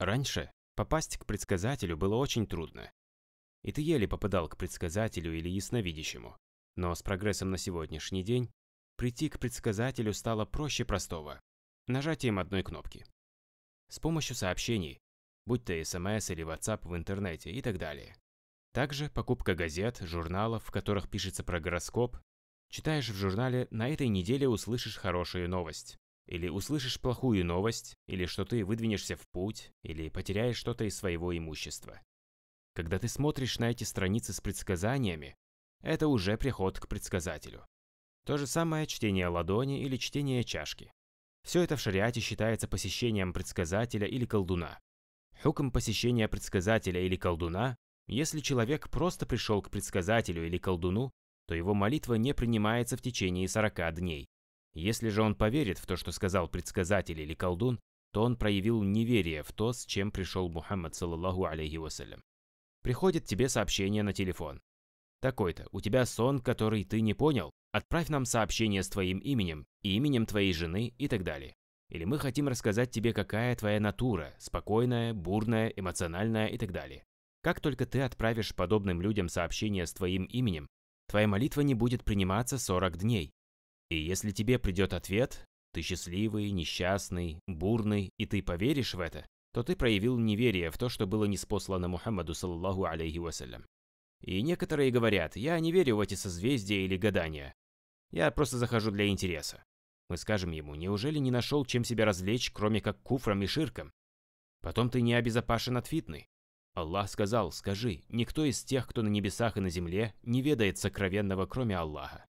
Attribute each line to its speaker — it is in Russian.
Speaker 1: Раньше попасть к предсказателю было очень трудно. И ты еле попадал к предсказателю или ясновидящему. Но с прогрессом на сегодняшний день прийти к предсказателю стало проще простого. Нажатием одной кнопки. С помощью сообщений, будь то SMS или WhatsApp в интернете и так далее. Также покупка газет, журналов, в которых пишется про гороскоп. Читаешь в журнале «На этой неделе услышишь хорошую новость». Или услышишь плохую новость, или что ты выдвинешься в путь, или потеряешь что-то из своего имущества. Когда ты смотришь на эти страницы с предсказаниями, это уже приход к предсказателю. То же самое чтение ладони или чтение чашки. Все это в шариате считается посещением предсказателя или колдуна. Хуком посещения предсказателя или колдуна, если человек просто пришел к предсказателю или колдуну, то его молитва не принимается в течение 40 дней. Если же он поверит в то, что сказал предсказатель или колдун, то он проявил неверие в то, с чем пришел Мухаммад, саллаллаху алейхи вассалям. Приходит тебе сообщение на телефон. Такой-то, у тебя сон, который ты не понял? Отправь нам сообщение с твоим именем, и именем твоей жены и так далее. Или мы хотим рассказать тебе, какая твоя натура, спокойная, бурная, эмоциональная и так далее. Как только ты отправишь подобным людям сообщение с твоим именем, твоя молитва не будет приниматься 40 дней, и если тебе придет ответ, ты счастливый, несчастный, бурный, и ты поверишь в это, то ты проявил неверие в то, что было неспослано Мухаммаду, саллаху алейхи вассалям. И некоторые говорят, я не верю в эти созвездия или гадания. Я просто захожу для интереса. Мы скажем ему, неужели не нашел, чем себя развлечь, кроме как куфром и ширком? Потом ты не обезопашен от фитны. Аллах сказал, скажи, никто из тех, кто на небесах и на земле, не ведает сокровенного, кроме Аллаха.